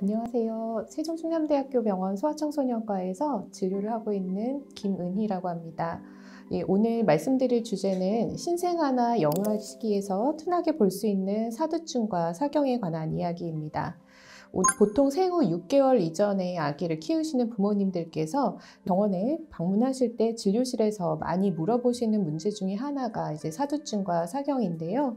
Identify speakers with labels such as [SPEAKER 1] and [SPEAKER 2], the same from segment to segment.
[SPEAKER 1] 안녕하세요. 세종충남대학교 병원 소아청소년과에서 진료를 하고 있는 김은희라고 합니다. 예, 오늘 말씀드릴 주제는 신생아나 영유아 시기에서 흔하게 볼 수 있는 사두충과 사경에 관한 이야기입니다. 보통 생후 6개월 이전에 아기를 키우시는 부모님들께서 병원에 방문하실 때 진료실에서 많이 물어보시는 문제 중에 하나가 이제 사두증과 사경인데요.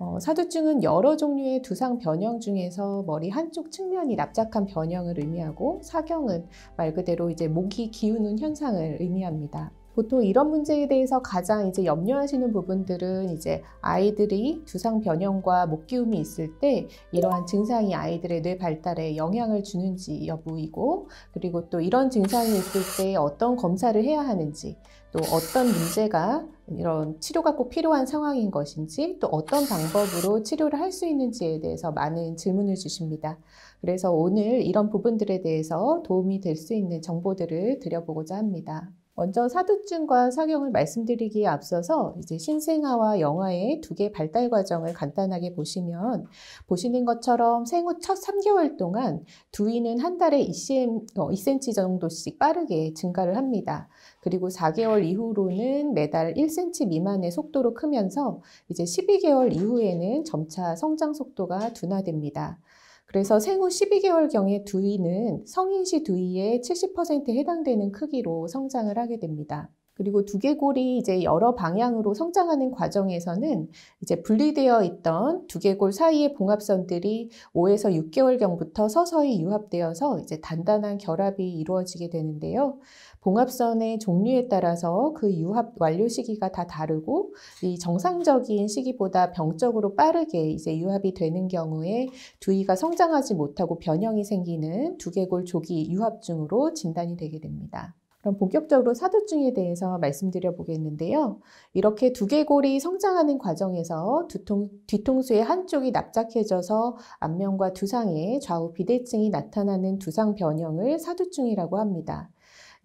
[SPEAKER 1] 어, 사두증은 여러 종류의 두상 변형 중에서 머리 한쪽 측면이 납작한 변형을 의미하고 사경은 말 그대로 이제 목이 기우는 현상을 의미합니다. 보통 이런 문제에 대해서 가장 이제 염려하시는 부분들은 이제 아이들이 두상 변형과 목 기움이 있을 때 이러한 증상이 아이들의 뇌 발달에 영향을 주는지 여부이고 그리고 또 이런 증상이 있을 때 어떤 검사를 해야 하는지 또 어떤 문제가 이런 치료가 꼭 필요한 상황인 것인지 또 어떤 방법으로 치료를 할 수 있는지에 대해서 많은 질문을 주십니다. 그래서 오늘 이런 부분들에 대해서 도움이 될 수 있는 정보들을 드려보고자 합니다. 먼저 사두증과 사경을 말씀드리기에 앞서서 이제 신생아와 영아의 두 개 발달 과정을 간단하게 보시면 보시는 것처럼 생후 첫 3개월 동안 두위는 한 달에 2cm, 2cm 어, 정도씩 빠르게 증가를 합니다. 그리고 4개월 이후로는 매달 1cm 미만의 속도로 크면서 이제 12개월 이후에는 점차 성장 속도가 둔화됩니다. 그래서 생후 12개월경의 두위는 성인 시 두위의 70%에 해당되는 크기로 성장을 하게 됩니다. 그리고 두개골이 이제 여러 방향으로 성장하는 과정에서는 이제 분리되어 있던 두개골 사이의 봉합선들이 5에서 6개월경부터 서서히 유합되어서 이제 단단한 결합이 이루어지게 되는데요. 봉합선의 종류에 따라서 그 유합 완료 시기가 다 다르고 이 정상적인 시기보다 병적으로 빠르게 이제 유합이 되는 경우에 두이가 성장하지 못하고 변형이 생기는 두개골 조기 유합증으로 진단이 되게 됩니다. 그럼 본격적으로 사두증에 대해서 말씀드려 보겠는데요. 이렇게 두개골이 성장하는 과정에서 두통, 뒤통수의 한쪽이 납작해져서 안면과 두상에 좌우 비대증이 나타나는 두상 변형을 사두증이라고 합니다.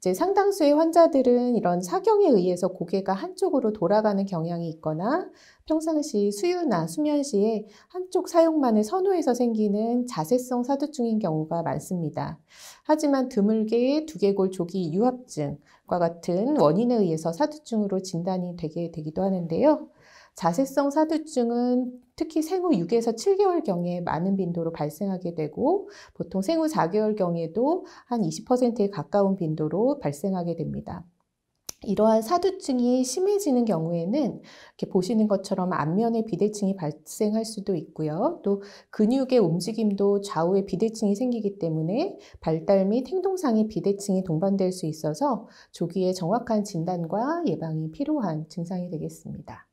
[SPEAKER 1] 이제 상당수의 환자들은 이런 사경에 의해서 고개가 한쪽으로 돌아가는 경향이 있거나 평상시 수유나 수면 시에 한쪽 사용만을 선호해서 생기는 자세성 사두증인 경우가 많습니다. 하지만 드물게 두개골 조기 유합증과 같은 원인에 의해서 사두증으로 진단이 되게 되기도 하는데요. 자세성 사두증은 특히 생후 6에서 7개월경에 많은 빈도로 발생하게 되고 보통 생후 4개월경에도 한 20%에 가까운 빈도로 발생하게 됩니다. 이러한 사두증이 심해지는 경우에는 이렇게 보시는 것처럼 안면에 비대칭이 발생할 수도 있고요. 또 근육의 움직임도 좌우에 비대칭이 생기기 때문에 발달 및 행동상의 비대칭이 동반될 수 있어서 조기에 정확한 진단과 예방이 필요한 증상이 되겠습니다.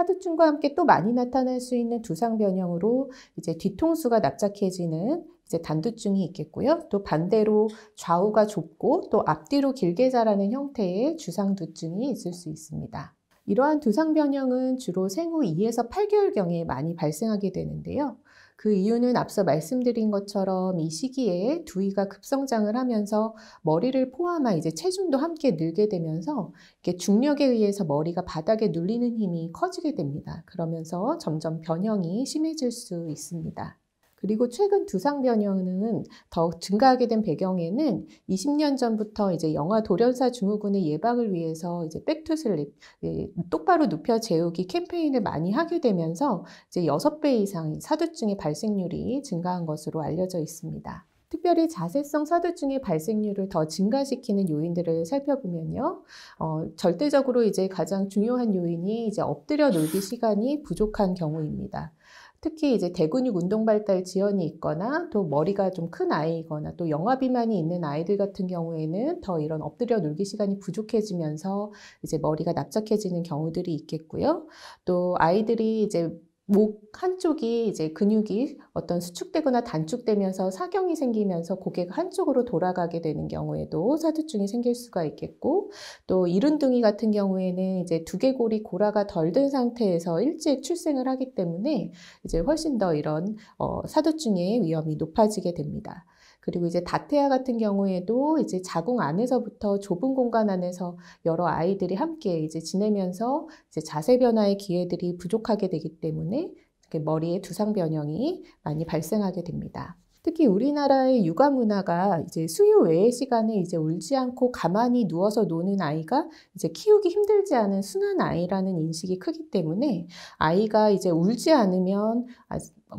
[SPEAKER 1] 사두증과 함께 또 많이 나타날 수 있는 두상 변형으로 이제 뒤통수가 납작해지는 이제 단두증이 있겠고요. 또 반대로 좌우가 좁고 또 앞뒤로 길게 자라는 형태의 주상두증이 있을 수 있습니다. 이러한 두상 변형은 주로 생후 2에서 8개월경에 많이 발생하게 되는데요. 그 이유는 앞서 말씀드린 것처럼 이 시기에 두위가 급성장을 하면서 머리를 포함한 이제 체중도 함께 늘게 되면서 이렇게 중력에 의해서 머리가 바닥에 눌리는 힘이 커지게 됩니다. 그러면서 점점 변형이 심해질 수 있습니다. 그리고 최근 두상 변형은 더 증가하게 된 배경에는 20년 전부터 이제 영화 돌연사 증후군의 예방을 위해서 이제 백투슬립 예, 똑바로 눕혀 재우기 캠페인을 많이 하게 되면서 이제 6배 이상 사두증의 발생률이 증가한 것으로 알려져 있습니다. 특별히 자세성 사두증의 발생률을 더 증가시키는 요인들을 살펴보면요. 어, 절대적으로 이제 가장 중요한 요인이 이제 엎드려 놀기 시간이 부족한 경우입니다. 특히 이제 대근육 운동 발달 지연이 있거나 또 머리가 좀 큰 아이거나 또 영아 비만이 있는 아이들 같은 경우에는 더 이런 엎드려 놀기 시간이 부족해지면서 이제 머리가 납작해지는 경우들이 있겠고요. 또 아이들이 이제 목 한쪽이 이제 근육이 어떤 수축되거나 단축되면서 사경이 생기면서 고개가 한쪽으로 돌아가게 되는 경우에도 사두증이 생길 수가 있겠고 또 이른둥이 같은 경우에는 이제 두개골이 고라가 덜 된 상태에서 일찍 출생을 하기 때문에 이제 훨씬 더 이런 어, 사두증의 위험이 높아지게 됩니다. 그리고 이제 다태아 같은 경우에도 이제 자궁 안에서부터 좁은 공간 안에서 여러 아이들이 함께 이제 지내면서 이제 자세 변화의 기회들이 부족하게 되기 때문에 이렇게 머리에 두상 변형이 많이 발생하게 됩니다. 특히 우리나라의 육아 문화가 이제 수유 외의 시간에 이제 울지 않고 가만히 누워서 노는 아이가 이제 키우기 힘들지 않은 순한 아이라는 인식이 크기 때문에 아이가 이제 울지 않으면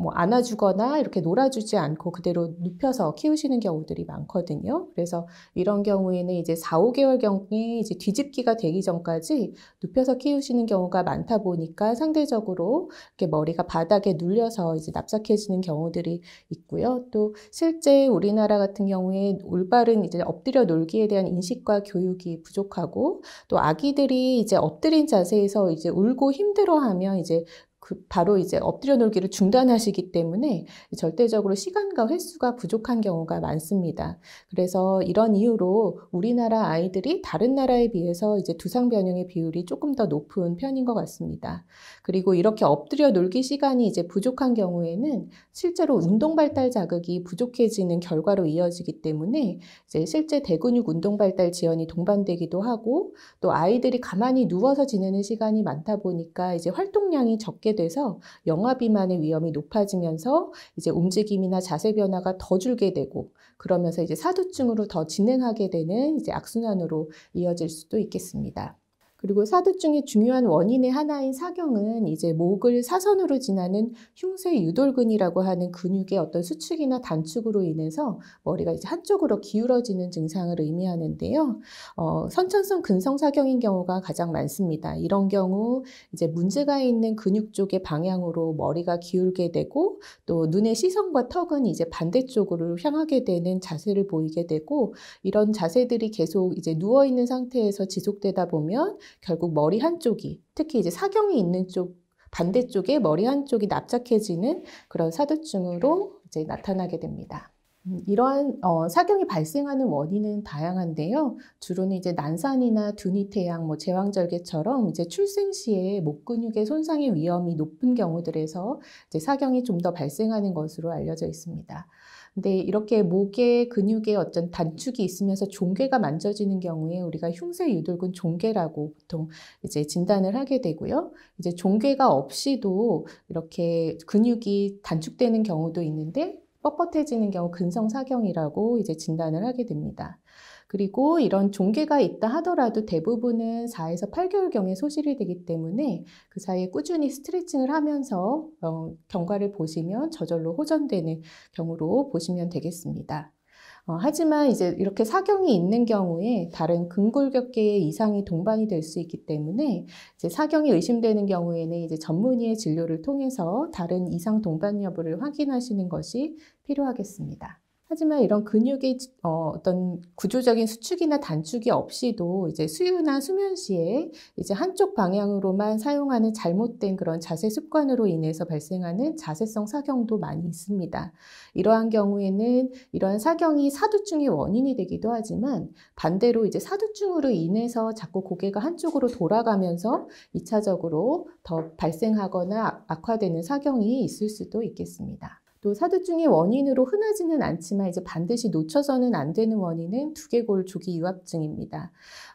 [SPEAKER 1] 뭐 안아주거나 이렇게 놀아주지 않고 그대로 눕혀서 키우시는 경우들이 많거든요. 그래서 이런 경우에는 이제 4, 5개월경에 이제 뒤집기가 되기 전까지 눕혀서 키우시는 경우가 많다 보니까 상대적으로 이렇게 머리가 바닥에 눌려서 이제 납작해지는 경우들이 있고요. 또 실제 우리나라 같은 경우에 올바른 이제 엎드려 놀기에 대한 인식과 교육이 부족하고 또 아기들이 이제 엎드린 자세에서 이제 울고 힘들어하면 이제 그 바로 이제 엎드려 놀기를 중단하시기 때문에 절대적으로 시간과 횟수가 부족한 경우가 많습니다. 그래서 이런 이유로 우리나라 아이들이 다른 나라에 비해서 이제 두상 변형의 비율이 조금 더 높은 편인 것 같습니다. 그리고 이렇게 엎드려 놀기 시간이 이제 부족한 경우에는 실제로 운동 발달 자극이 부족해지는 결과로 이어지기 때문에 이제 실제 대근육 운동 발달 지연이 동반되기도 하고 또 아이들이 가만히 누워서 지내는 시간이 많다 보니까 이제 활동량이 적게 줄게 돼서 영아 비만의 위험이 높아지면서 이제 움직임이나 자세 변화가 더 줄게 되고 그러면서 이제 사두증으로 더 진행하게 되는 이제 악순환으로 이어질 수도 있겠습니다. 그리고 사두증의 중요한 원인의 하나인 사경은 이제 목을 사선으로 지나는 흉쇄 유돌근이라고 하는 근육의 어떤 수축이나 단축으로 인해서 머리가 이제 한쪽으로 기울어지는 증상을 의미하는데요. 어, 선천성 근성 사경인 경우가 가장 많습니다. 이런 경우 이제 문제가 있는 근육 쪽의 방향으로 머리가 기울게 되고 또 눈의 시선과 턱은 이제 반대쪽으로 향하게 되는 자세를 보이게 되고 이런 자세들이 계속 이제 누워 있는 상태에서 지속되다 보면 결국 머리 한쪽이 특히 이제 사경이 있는 쪽 반대쪽에 머리 한쪽이 납작해지는 그런 사두증으로 이제 나타나게 됩니다. 음, 이러한 어, 사경이 발생하는 원인은 다양한데요. 주로는 이제 난산이나 두니태양, 뭐 제왕절개처럼 이제 출생 시에 목 근육의 손상의 위험이 높은 경우들에서 이제 사경이 좀 더 발생하는 것으로 알려져 있습니다. 근데 이렇게 목의 근육에 어떤 단축이 있으면서 종괴가 만져지는 경우에 우리가 흉쇄 유돌근 종괴라고 보통 이제 진단을 하게 되고요. 이제 종괴가 없이도 이렇게 근육이 단축되는 경우도 있는데 뻣뻣해지는 경우 근성사경이라고 이제 진단을 하게 됩니다. 그리고 이런 종괴가 있다 하더라도 대부분은 4에서 8개월경에 소실이 되기 때문에 그 사이에 꾸준히 스트레칭을 하면서 어, 경과를 보시면 저절로 호전되는 경우로 보시면 되겠습니다. 어, 하지만 이제 이렇게 사경이 있는 경우에 다른 근골격계의 이상이 동반이 될 수 있기 때문에 이제 사경이 의심되는 경우에는 이제 전문의의 진료를 통해서 다른 이상 동반 여부를 확인하시는 것이 필요하겠습니다. 하지만 이런 근육의 어, 어떤 구조적인 수축이나 단축이 없이도 이제 수유나 수면 시에 이제 한쪽 방향으로만 사용하는 잘못된 그런 자세 습관으로 인해서 발생하는 자세성 사경도 많이 있습니다. 이러한 경우에는 이러한 사경이 사두증의 원인이 되기도 하지만 반대로 이제 사두증으로 인해서 자꾸 고개가 한쪽으로 돌아가면서 이차적으로더 발생하거나 악화되는 사경이 있을 수도 있겠습니다. 또 사두증의 원인으로 흔하지는 않지만 이제 반드시 놓쳐서는 안 되는 원인은 두개골 조기 유합증입니다.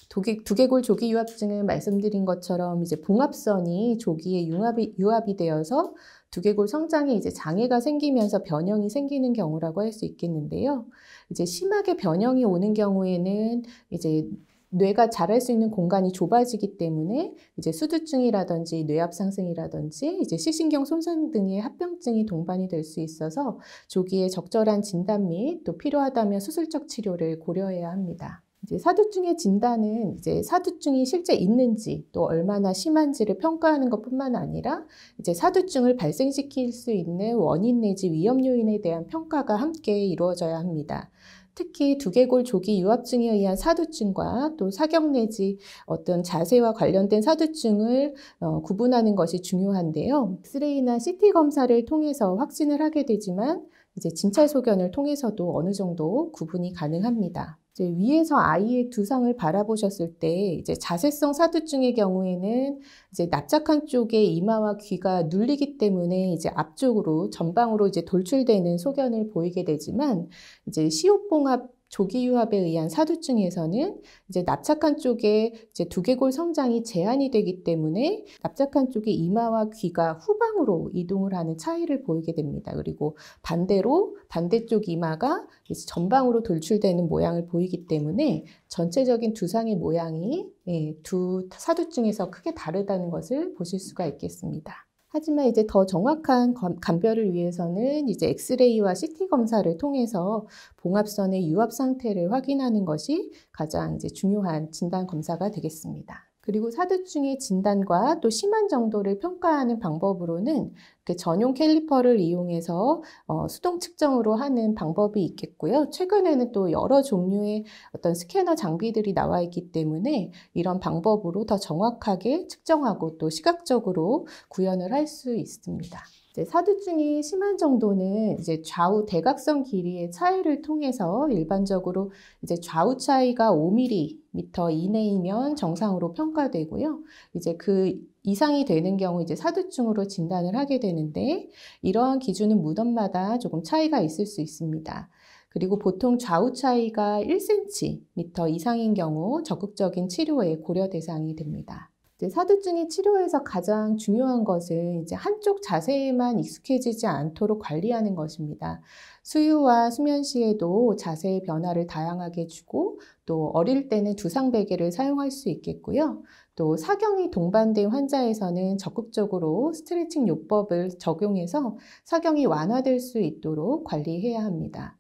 [SPEAKER 1] 도기, 두개골 조기 유합증은 말씀드린 것처럼 이제 봉합선이 조기에 융합이, 유합이 되어서 두개골 성장에 이제 장애가 생기면서 변형이 생기는 경우라고 할 수 있겠는데요. 이제 심하게 변형이 오는 경우에는 이제 뇌가 자랄 수 있는 공간이 좁아지기 때문에 이제 수두증이라든지 뇌압 상승이라든지 이제 시신경 손상 등의 합병증이 동반이 될 수 있어서 조기에 적절한 진단 및 또 필요하다면 수술적 치료를 고려해야 합니다. 이제 사두증의 진단은 이제 사두증이 실제 있는지 또 얼마나 심한지를 평가하는 것뿐만 아니라 이제 사두증을 발생시킬 수 있는 원인 내지 위험 요인에 대한 평가가 함께 이루어져야 합니다. 특히 두개골 조기 유합증에 의한 사두증과 또 사경 내지 어떤 자세와 관련된 사두증을 어, 구분하는 것이 중요한데요. 엑스레이나 CT 검사를 통해서 확신을 하게 되지만 이제 진찰 소견을 통해서도 어느 정도 구분이 가능합니다. 위에서 아이의 두상을 바라보셨을 때 이제 자세성 사두증의 경우에는 이제 납작한 쪽에 이마와 귀가 눌리기 때문에 이제 앞쪽으로 전방으로 이제 돌출되는 소견을 보이게 되지만 이제 시옷봉합 조기 유합에 의한 사두증에서는 이제 납작한 쪽에 이제 두개골 성장이 제한이 되기 때문에 납작한 쪽에 이마와 귀가 후방으로 이동을 하는 차이를 보이게 됩니다. 그리고 반대로 반대쪽 이마가 전방으로 돌출되는 모양을 보이기 때문에 전체적인 두상의 모양이 예, 두 사두증에서 크게 다르다는 것을 보실 수가 있겠습니다. 하지만 이제 더 정확한 감별을 위해서는 이제 엑스레이와 CT 검사를 통해서 봉합선의 유압 상태를 확인하는 것이 가장 이제 중요한 진단 검사가 되겠습니다. 그리고 사두증의 진단과 또 심한 정도를 평가하는 방법으로는 전용 캘리퍼를 이용해서 어, 수동 측정으로 하는 방법이 있겠고요. 최근에는 또 여러 종류의 어떤 스캐너 장비들이 나와 있기 때문에 이런 방법으로 더 정확하게 측정하고 또 시각적으로 구현을 할 수 있습니다. 사두증이 심한 정도는 이제 좌우 대각선 길이의 차이를 통해서 일반적으로 이제 좌우 차이가 5mm 미터 이내이면 정상으로 평가되고요. 이제 그 이상이 되는 경우 이제 사두증으로 진단을 하게 되는데 이러한 기준은 무덤마다 조금 차이가 있을 수 있습니다. 그리고 보통 좌우 차이가 1cm 이상인 경우 적극적인 치료에 고려 대상이 됩니다. 사두증이 치료에서 가장 중요한 것은 이제 한쪽 자세에만 익숙해지지 않도록 관리하는 것입니다. 수유와 수면 시에도 자세의 변화를 다양하게 주고 또 어릴 때는 두상 베개를 사용할 수 있겠고요. 또 사경이 동반된 환자에서는 적극적으로 스트레칭 요법을 적용해서 사경이 완화될 수 있도록 관리해야 합니다.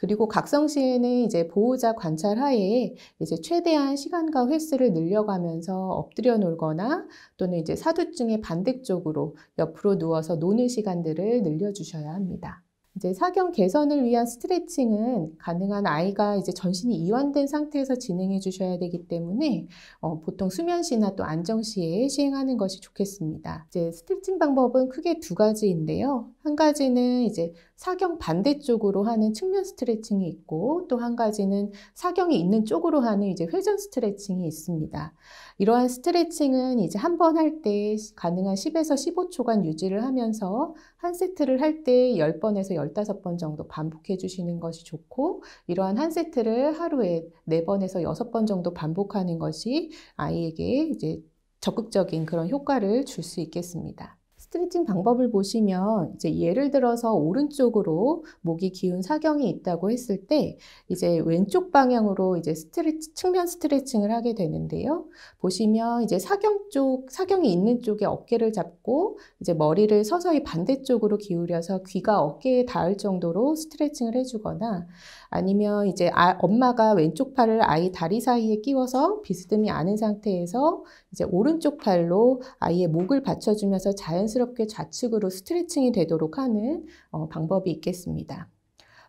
[SPEAKER 1] 그리고 각성 시에는 이제 보호자 관찰 하에 이제 최대한 시간과 횟수를 늘려가면서 엎드려 놀거나 또는 이제 사두증의 반대쪽으로 옆으로 누워서 노는 시간들을 늘려주셔야 합니다. 이제 사경 개선을 위한 스트레칭은 가능한 아이가 이제 전신이 이완된 상태에서 진행해 주셔야 되기 때문에 어, 보통 수면시나 또 안정시에 시행하는 것이 좋겠습니다. 이제 스트레칭 방법은 크게 두 가지인데요. 한 가지는 이제 사경 반대쪽으로 하는 측면 스트레칭이 있고 또 한 가지는 사경이 있는 쪽으로 하는 이제 회전 스트레칭이 있습니다. 이러한 스트레칭은 이제 한 번 할 때 가능한 10에서 15초간 유지를 하면서 한 세트를 할 때 10번에서 15번 정도 반복해 주시는 것이 좋고 이러한 한 세트를 하루에 4번에서 6번 정도 반복하는 것이 아이에게 이제 적극적인 그런 효과를 줄 수 있겠습니다. 스트레칭 방법을 보시면 이제 예를 들어서 오른쪽으로 목이 기운 사경이 있다고 했을 때 이제 왼쪽 방향으로 이제 스트레치 측면 스트레칭을 하게 되는데요. 보시면 이제 사경 쪽 사경이 있는 쪽에 어깨를 잡고 이제 머리를 서서히 반대쪽으로 기울여서 귀가 어깨에 닿을 정도로 스트레칭을 해주거나 아니면 이제 아, 엄마가 왼쪽 팔을 아이 다리 사이에 끼워서 비스듬히 아는 상태에서 이제 오른쪽 팔로 아이의 목을 받쳐주면서 자연스럽게 좌측으로 스트레칭이 되도록 하는 어, 방법이 있겠습니다.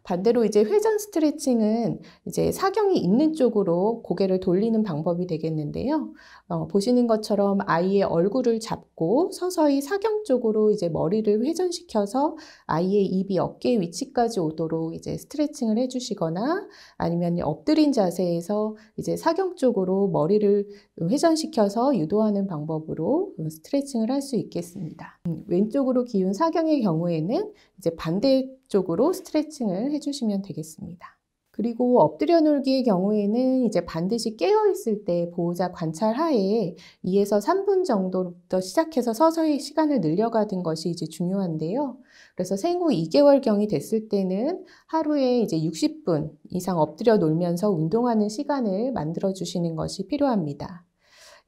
[SPEAKER 1] 반대로 이제 회전 스트레칭은 이제 사경이 있는 쪽으로 고개를 돌리는 방법이 되겠는데요. 어, 보시는 것처럼 아이의 얼굴을 잡고 서서히 사경 쪽으로 이제 머리를 회전시켜서 아이의 입이 어깨 위치까지 오도록 이제 스트레칭을 해주시거나 아니면 엎드린 자세에서 이제 사경 쪽으로 머리를 회전시켜서 유도하는 방법으로 스트레칭을 할 수 있겠습니다. 음, 왼쪽으로 기운 사경의 경우에는 이제 반대 쪽으로 스트레칭을 해주시면 되겠습니다. 그리고 엎드려 놀기의 경우에는 이제 반드시 깨어 있을 때 보호자 관찰 하에 2에서 3분 정도부터 시작해서 서서히 시간을 늘려가는 것이 이제 중요한데요. 그래서 생후 2개월 경이 됐을 때는 하루에 이제 60분 이상 엎드려 놀면서 운동하는 시간을 만들어 주시는 것이 필요합니다.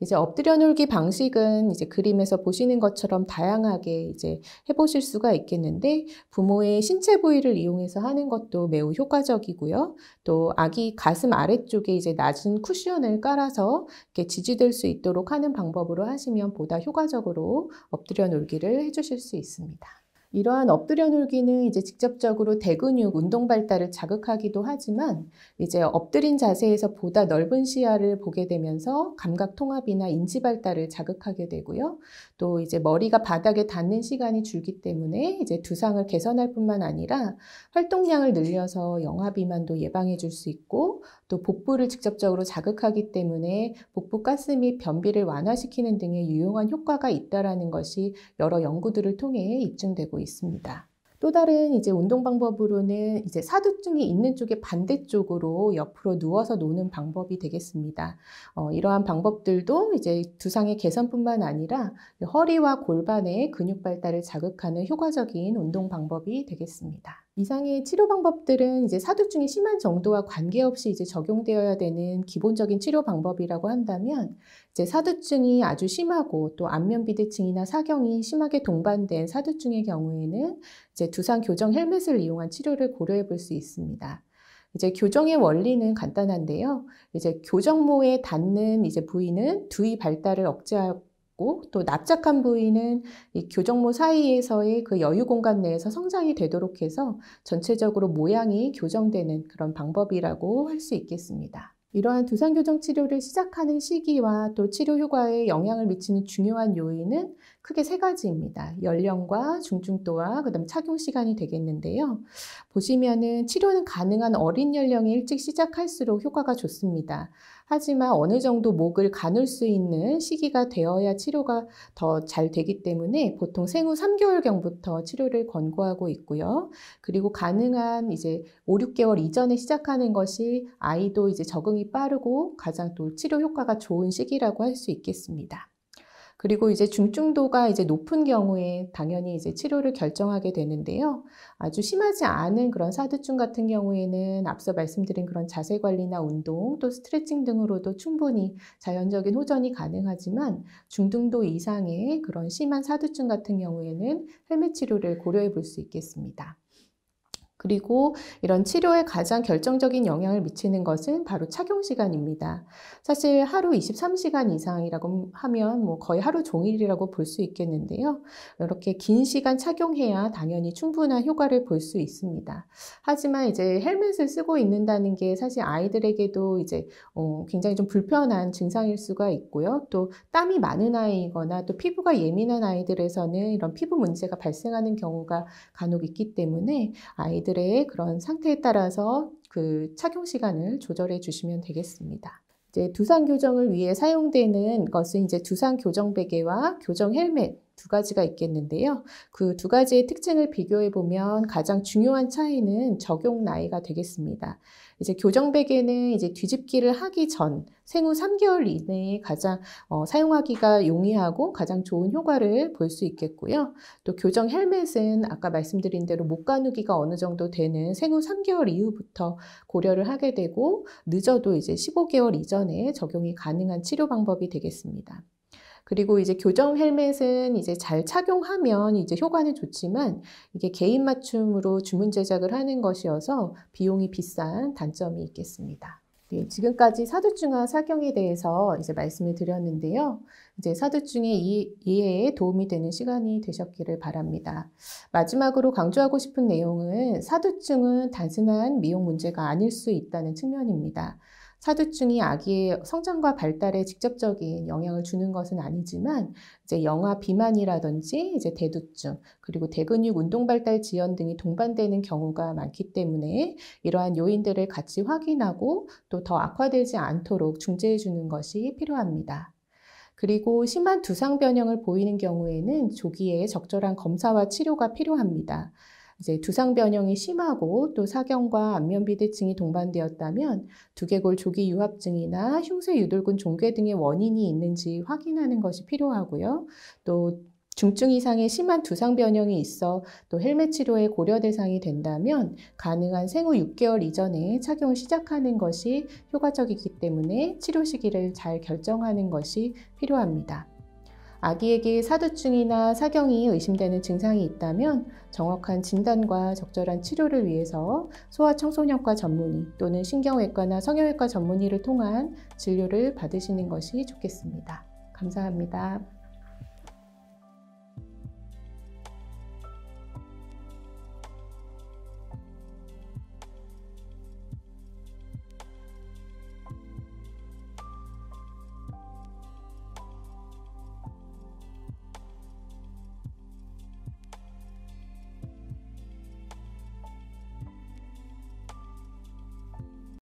[SPEAKER 1] 이제 엎드려 놀기 방식은 이제 그림에서 보시는 것처럼 다양하게 이제 해보실 수가 있겠는데 부모의 신체 부위를 이용해서 하는 것도 매우 효과적이고요. 또 아기 가슴 아래쪽에 이제 낮은 쿠션을 깔아서 이렇게 지지될 수 있도록 하는 방법으로 하시면 보다 효과적으로 엎드려 놀기를 해주실 수 있습니다. 이러한 엎드려 놀기는 이제 직접적으로 대근육 운동 발달을 자극하기도 하지만 이제 엎드린 자세에서 보다 넓은 시야를 보게 되면서 감각 통합이나 인지 발달을 자극하게 되고요. 또 이제 머리가 바닥에 닿는 시간이 줄기 때문에 이제 두상을 개선할 뿐만 아니라 활동량을 늘려서 영화 비만도 예방해 줄 수 있고 또 복부를 직접적으로 자극하기 때문에 복부 가스 및 변비를 완화시키는 등의 유용한 효과가 있다라는 것이 여러 연구들을 통해 입증되고 있습니다. 또 다른 이제 운동 방법으로는 이제 사두증이 있는 쪽의 반대쪽으로 옆으로 누워서 노는 방법이 되겠습니다. 어, 이러한 방법들도 이제 두상의 개선뿐만 아니라 허리와 골반의 근육 발달을 자극하는 효과적인 운동 방법이 되겠습니다. 이상의 치료 방법들은 이제 사두증이 심한 정도와 관계없이 이제 적용되어야 되는 기본적인 치료 방법이라고 한다면 이제 사두증이 아주 심하고 또 안면 비대증이나 사경이 심하게 동반된 사두증의 경우에는 이제 두상 교정 헬멧을 이용한 치료를 고려해 볼 수 있습니다. 이제 교정의 원리는 간단한데요. 이제 교정모에 닿는 이제 부위는 두위 발달을 억제하고 또 납작한 부위는 이 교정모 사이에서의 그 여유 공간 내에서 성장이 되도록 해서 전체적으로 모양이 교정되는 그런 방법이라고 할 수 있겠습니다. 이러한 두상교정 치료를 시작하는 시기와 또 치료 효과에 영향을 미치는 중요한 요인은 크게 세 가지입니다. 연령과 중증도와 그다음 착용 시간이 되겠는데요. 보시면은 치료는 가능한 어린 연령에 일찍 시작할수록 효과가 좋습니다. 하지만 어느 정도 목을 가눌 수 있는 시기가 되어야 치료가 더 잘 되기 때문에 보통 생후 3개월경부터 치료를 권고하고 있고요. 그리고 가능한 이제 5, 6개월 이전에 시작하는 것이 아이도 이제 적응이 빠르고 가장 또 치료 효과가 좋은 시기라고 할 수 있겠습니다. 그리고 이제 중증도가 이제 높은 경우에 당연히 이제 치료를 결정하게 되는데요. 아주 심하지 않은 그런 사두증 같은 경우에는 앞서 말씀드린 그런 자세 관리나 운동 또 스트레칭 등으로도 충분히 자연적인 호전이 가능하지만 중등도 이상의 그런 심한 사두증 같은 경우에는 헬멧 치료를 고려해 볼 수 있겠습니다. 그리고 이런 치료에 가장 결정적인 영향을 미치는 것은 바로 착용 시간입니다. 사실 하루 23시간 이상이라고 하면 뭐 거의 하루 종일이라고 볼 수 있겠는데요. 이렇게 긴 시간 착용해야 당연히 충분한 효과를 볼 수 있습니다. 하지만 이제 헬멧을 쓰고 있는다는 게 사실 아이들에게도 이제 어 굉장히 좀 불편한 증상일 수가 있고요. 또 땀이 많은 아이거나 또 피부가 예민한 아이들에서는 이런 피부 문제가 발생하는 경우가 간혹 있기 때문에 아이들 여러들의 그런 상태에 따라서 그 착용 시간을 조절해 주시면 되겠습니다. 이제 두상 교정을 위해 사용되는 것은 이제 두상 교정 베개와 교정 헬멧 두 가지가 있겠는데요. 그 두 가지의 특징을 비교해 보면 가장 중요한 차이는 적용 나이가 되겠습니다. 이제 교정베개는 이제 뒤집기를 하기 전 생후 3개월 이내에 가장 어, 사용하기가 용이하고 가장 좋은 효과를 볼 수 있겠고요. 또 교정 헬멧은 아까 말씀드린 대로 목 가누기가 어느 정도 되는 생후 3개월 이후부터 고려를 하게 되고 늦어도 이제 15개월 이전에 적용이 가능한 치료 방법이 되겠습니다. 그리고 이제 교정 헬멧은 이제 잘 착용하면 이제 효과는 좋지만 이게 개인 맞춤으로 주문 제작을 하는 것이어서 비용이 비싼 단점이 있겠습니다. 네, 지금까지 사두증화 사경에 대해서 이제 말씀을 드렸는데요. 이제 사두증의 이해에 도움이 되는 시간이 되셨기를 바랍니다. 마지막으로 강조하고 싶은 내용은 사두증은 단순한 미용 문제가 아닐 수 있다는 측면입니다. 사두증이 아기의 성장과 발달에 직접적인 영향을 주는 것은 아니지만 이제 영아 비만이라든지 이제 대두증 그리고 대근육 운동 발달 지연 등이 동반되는 경우가 많기 때문에 이러한 요인들을 같이 확인하고 또 더 악화되지 않도록 중재해 주는 것이 필요합니다. 그리고 심한 두상 변형을 보이는 경우에는 조기에 적절한 검사와 치료가 필요합니다. 이제 두상 변형이 심하고 또 사경과 안면비대증이 동반되었다면 두개골 조기 유합증이나 흉쇄 유돌근 종괴 등의 원인이 있는지 확인하는 것이 필요하고요. 또 중증 이상의 심한 두상 변형이 있어 또 헬멧 치료의 고려 대상이 된다면 가능한 생후 6개월 이전에 착용을 시작하는 것이 효과적이기 때문에 치료 시기를 잘 결정하는 것이 필요합니다. 아기에게 사두증이나 사경이 의심되는 증상이 있다면 정확한 진단과 적절한 치료를 위해서 소아청소년과 전문의 또는 신경외과나 성형외과 전문의를 통한 진료를 받으시는 것이 좋겠습니다. 감사합니다.